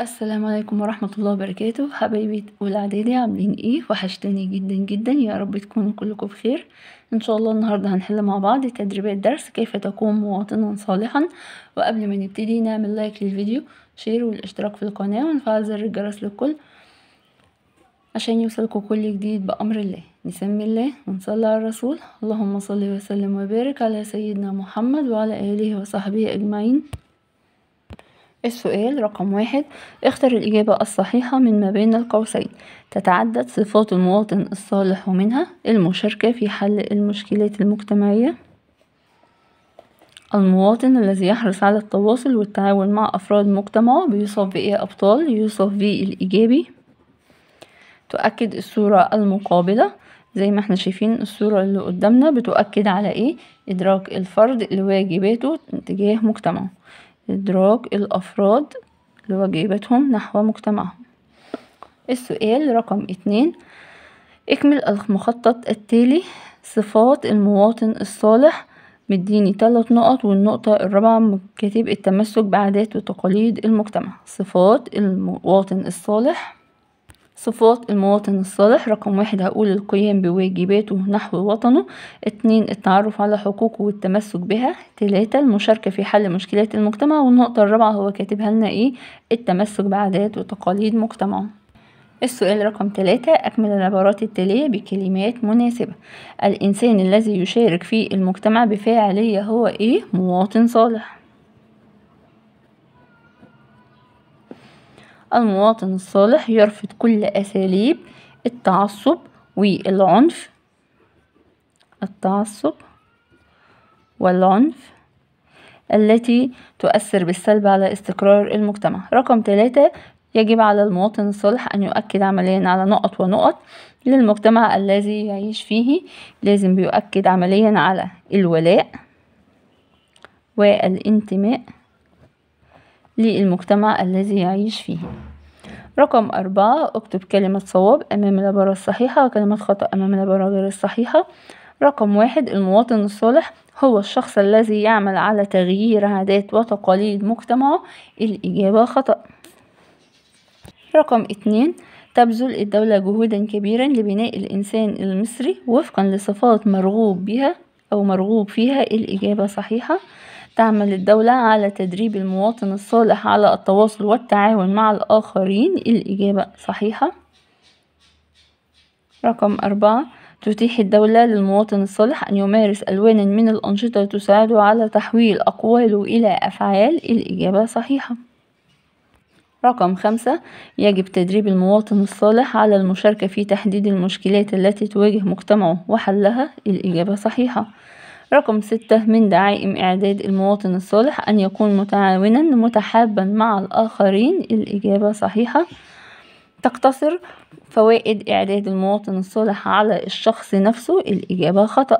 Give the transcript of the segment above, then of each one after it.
السلام عليكم ورحمة الله وبركاته حبايبي أولى إعدادي عاملين إيه وحشتني جدا جدا يا رب تكونوا كلكم بخير إن شاء الله النهاردة هنحل مع بعض تدريبات درس كيف تكون مواطنا صالحا وقبل ما نبتدي نعمل لايك للفيديو شير والاشتراك في القناة ونفعل زر الجرس للكل عشان يوصلكم كل جديد بأمر الله نسمي الله ونصلي على الرسول اللهم صل وسلم وبارك على سيدنا محمد وعلى آله وصحبه أجمعين السؤال رقم واحد اختر الإجابة الصحيحة من ما بين القوسين تتعدد صفات المواطن الصالح ومنها المشاركة في حل المشكلات المجتمعية المواطن الذي يحرص على التواصل والتعاون مع أفراد مجتمعه بيوصف بإيه أبطال يوصف بيه الإيجابي تؤكد الصورة المقابلة زي ما احنا شايفين الصورة اللي قدامنا بتؤكد على ايه إدراك الفرد لواجباته تجاه مجتمعه إدراك الأفراد لواجباتهم نحو مجتمعهم السؤال رقم اتنين اكمل المخطط التالي صفات المواطن الصالح مديني تلات نقط والنقطة الرابعة كاتب كتاب التمسك بعادات وتقاليد المجتمع صفات المواطن الصالح صفات المواطن الصالح رقم واحد هقول القيام بواجباته نحو وطنه اتنين التعرف على حقوقه والتمسك بها تلاتة المشاركة في حل مشكلات المجتمع والنقطة الرابعة هو كاتبها لنا ايه التمسك بعادات وتقاليد مجتمعه السؤال رقم ثلاثة أكمل العبارات التالية بكلمات مناسبة الإنسان الذي يشارك في المجتمع بفاعلية هو إيه؟ مواطن صالح المواطن الصالح يرفض كل أساليب التعصب والعنف التعصب والعنف التي تؤثر بالسلب على استقرار المجتمع رقم ثلاثة يجب على المواطن الصالح أن يؤكد عمليا على نقط ونقط للمجتمع الذي يعيش فيه لازم بيؤكد عمليا على الولاء والانتماء للمجتمع الذي يعيش فيه رقم أربعة اكتب كلمة صواب أمام العبارة الصحيحة وكلمة خطأ أمام العبارة غير الصحيحة رقم واحد المواطن الصالح هو الشخص الذي يعمل على تغيير عادات وتقاليد مجتمعه الإجابة خطأ رقم اتنين تبذل الدولة جهودا كبيرا لبناء الإنسان المصري وفقا لصفات مرغوب بها أو مرغوب فيها الإجابة صحيحة تعمل الدولة على تدريب المواطن الصالح على التواصل والتعاون مع الآخرين الإجابة صحيحة رقم أربعة تتيح الدولة للمواطن الصالح أن يمارس ألوانا من الأنشطة تساعده على تحويل أقواله إلى أفعال الإجابة صحيحة رقم خمسة يجب تدريب المواطن الصالح على المشاركة في تحديد المشكلات التي تواجه مجتمعه وحلها الإجابة صحيحة رقم ستة من دعائم إعداد المواطن الصالح أن يكون متعاونا متحابا مع الآخرين الإجابة صحيحة تقتصر فوائد إعداد المواطن الصالح على الشخص نفسه الإجابة خطأ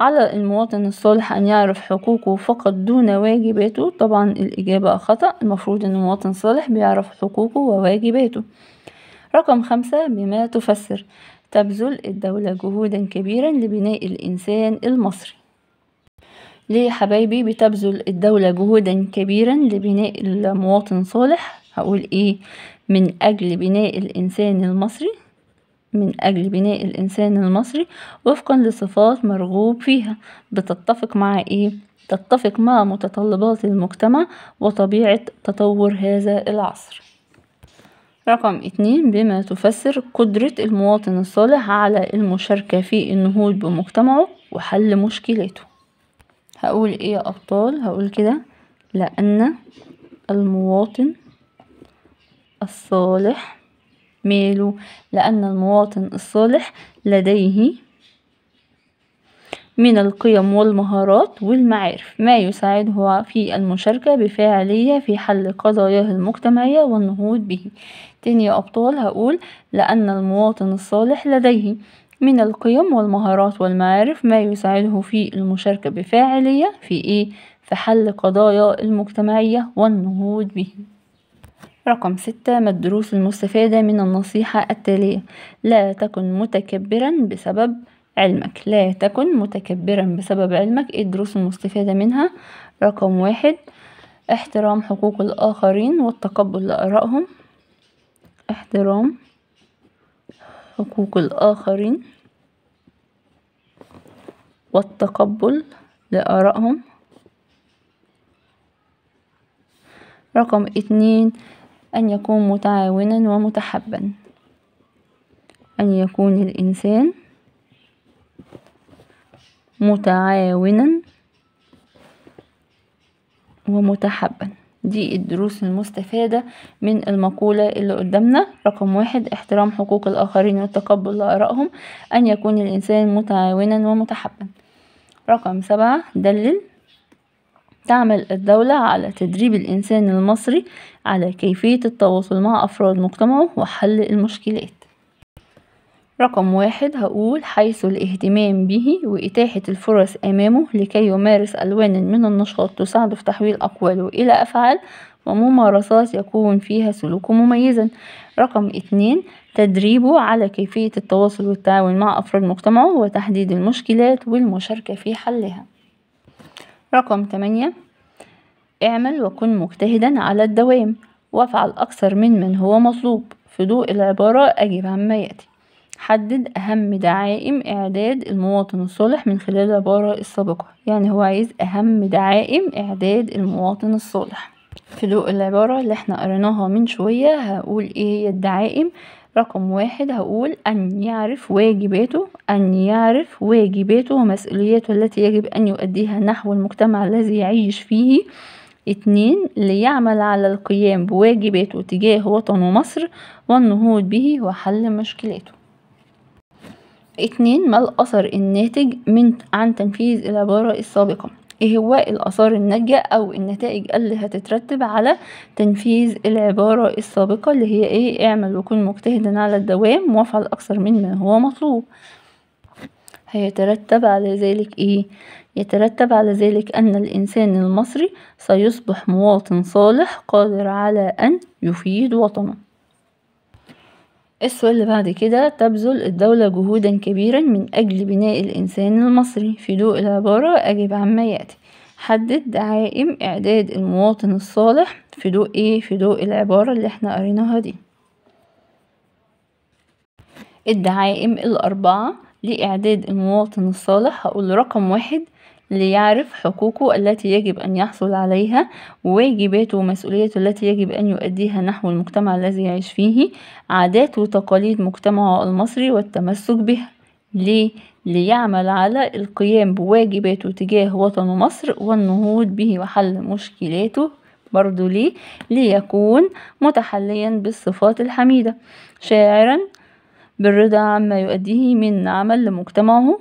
على المواطن الصالح أن يعرف حقوقه فقط دون واجباته طبعا الإجابة خطأ المفروض أن المواطن الصالح بيعرف حقوقه وواجباته رقم خمسة بما تفسر تبذل الدولة جهودا كبيرا لبناء الإنسان المصري ليه حبايبي بتبذل الدولة جهودا كبيرا لبناء المواطن صالح هقول ايه من اجل بناء الانسان المصري من أجل بناء الإنسان المصري وفقا لصفات مرغوب فيها بتتفق مع إيه؟ تتفق مع متطلبات المجتمع وطبيعة تطور هذا العصر رقم اتنين بما تفسر قدرة المواطن الصالح على المشاركة في النهوض بمجتمعه وحل مشكلاته هقول ايه يا ابطال هقول كده لان المواطن الصالح ماله لأن المواطن الصالح لديه من القيم والمهارات والمعارف ما يساعده في المشاركة بفاعلية في حل قضاياه المجتمعية والنهوض به تاني يا أبطال هقول لأن المواطن الصالح لديه من القيم والمهارات والمعارف ما يساعده في المشاركة بفاعلية في إيه؟ في حل قضايا المجتمعية والنهوض به رقم ستة ما الدروس المستفادة من النصيحة التالية لا تكن متكبرا بسبب علمك لا تكن متكبرا بسبب علمك ايه الدروس المستفادة منها رقم واحد احترام حقوق الآخرين والتقبل لآرائهم احترام حقوق الآخرين والتقبل لآرائهم رقم اتنين أن يكون متعاونا ومتحبا أن يكون الإنسان متعاونا ومتحبا دي الدروس المستفادة من المقولة اللي قدامنا رقم واحد احترام حقوق الآخرين والتقبل لآرائهم أن يكون الإنسان متعاونا ومتحبا رقم سبعة دلل تعمل الدولة على تدريب الإنسان المصري على كيفية التواصل مع أفراد مجتمعه وحل المشكلات رقم واحد هقول حيث الاهتمام به وإتاحة الفرص أمامه لكي يمارس ألوان من النشاط تساعده في تحويل أقواله إلى أفعال وممارسات يكون فيها سلوكه مميزا رقم اتنين تدريبه على كيفية التواصل والتعاون مع أفراد مجتمعه وتحديد المشكلات والمشاركة في حلها رقم تمانية اعمل وكن مجتهدا على الدوام وافعل أكثر من من هو مطلوب في ضوء العبارة أجب عما يأتي حدد أهم دعائم إعداد المواطن الصالح من خلال العبارة السابقة يعني هو عايز أهم دعائم إعداد المواطن الصالح في ضوء العبارة اللي احنا قريناها من شوية هقول ايه هي الدعائم رقم واحد هقول أن يعرف واجباته أن يعرف واجباته ومسؤولياته التي يجب أن يؤديها نحو المجتمع الذي يعيش فيه اتنين ليعمل على القيام بواجباته تجاه وطنه مصر والنهوض به وحل مشكلاته اتنين ما الأثر الناتج من عن تنفيذ العبارة السابقة ايه هو الآثار الناتجة أو النتائج اللي هتترتب على تنفيذ العبارة السابقة اللي هي ايه اعمل وكن مجتهدا على الدوام وافعل أكثر من ما هو مطلوب هيترتب على ذلك ايه يترتب على ذلك أن الإنسان المصري سيصبح مواطن صالح قادر على أن يفيد وطنه السؤال اللي بعد كده تبذل الدولة جهودا كبيرا من أجل بناء الإنسان المصري في ضوء العبارة أجب عما يأتي حدد دعائم إعداد المواطن الصالح في ضوء إيه في ضوء العبارة اللي احنا قريناها دي الدعائم الأربعة لإعداد المواطن الصالح هقول رقم واحد ليعرف حقوقه التي يجب أن يحصل عليها واجباته ومسؤوليته التي يجب أن يؤديها نحو المجتمع الذي يعيش فيه عادات وتقاليد مجتمعه المصري والتمسك بها ليه؟ ليعمل على القيام بواجباته تجاه وطن مصر والنهوض به وحل مشكلاته برضو ليه ليكون متحليا بالصفات الحميدة شاعرا بالرضا عما يؤديه من عمل لمجتمعه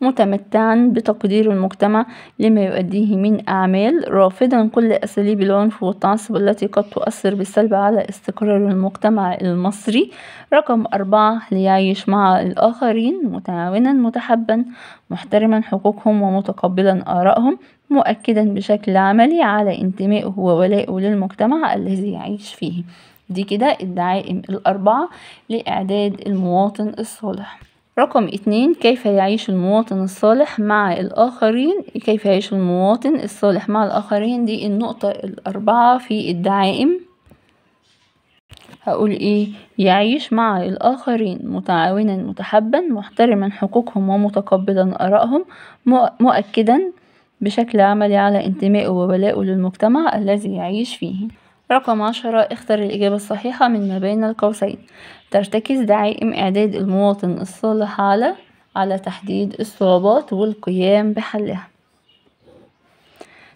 متمتعا بتقدير المجتمع لما يؤديه من أعمال رافضا كل أساليب العنف والتعصب التي قد تؤثر بالسلب على استقرار المجتمع المصري رقم أربعة ليعيش مع الآخرين متعاونا متحبا محترما حقوقهم ومتقبلا آرائهم مؤكدا بشكل عملي على انتمائه وولائه للمجتمع الذي يعيش فيه دي كده الدعائم الأربعة لإعداد المواطن الصالح رقم اتنين كيف يعيش المواطن الصالح مع الآخرين كيف يعيش المواطن الصالح مع الآخرين دي النقطة الأربعة في الدعائم هقول ايه يعيش مع الآخرين متعاونا متحبا محترما حقوقهم ومتقبلا آرائهم مؤكدا بشكل عملي على انتمائه وولائه للمجتمع الذي يعيش فيه رقم عشرة اختر الإجابة الصحيحة من ما بين القوسين ترتكز دعائم إعداد المواطن الصالح على على تحديد الصعوبات والقيام بحلها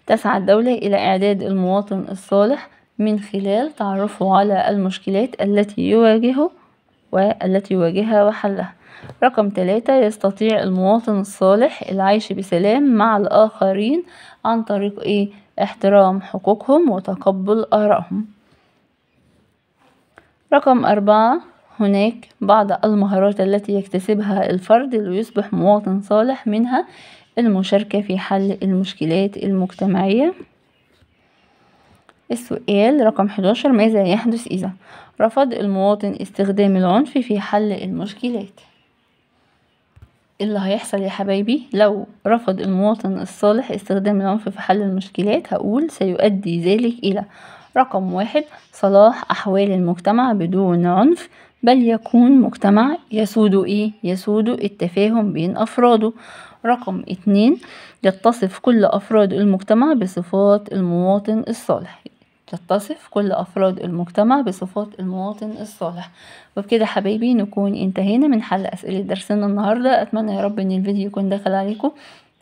تسعى الدولة إلى إعداد المواطن الصالح من خلال تعرفه على المشكلات التي يواجهه والتي يواجهها وحلها رقم ثلاثة يستطيع المواطن الصالح العيش بسلام مع الآخرين عن طريق إيه؟ احترام حقوقهم وتقبل آرائهم رقم أربعة هناك بعض المهارات التي يكتسبها الفرد ليصبح مواطن صالح منها المشاركة في حل المشكلات المجتمعية السؤال رقم 11 ماذا يحدث إذا رفض المواطن استخدام العنف في حل المشكلات؟ إيه اللي هيحصل يا حبايبي لو رفض المواطن الصالح استخدام العنف في حل المشكلات هقول سيؤدي ذلك إلى رقم واحد صلاح أحوال المجتمع بدون عنف بل يكون مجتمع يسود إيه؟ يسود التفاهم بين أفراده رقم اتنين يتصف كل أفراد المجتمع بصفات المواطن الصالح تتصف كل أفراد المجتمع بصفات المواطن الصالح وبكده حبايبي نكون انتهينا من حل أسئلة درسنا النهاردة أتمنى يا رب أن الفيديو يكون دخل عليكم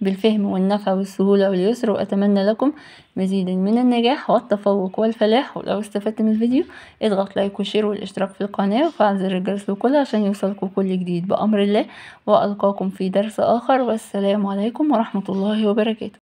بالفهم والنفع والسهولة واليسر وأتمنى لكم مزيدا من النجاح والتفوق والفلاح ولو استفدت من الفيديو اضغط لايك وشير والاشتراك في القناة وفعل زر الجرس لكل عشان يوصلكم كل جديد بأمر الله وألقاكم في درس آخر والسلام عليكم ورحمة الله وبركاته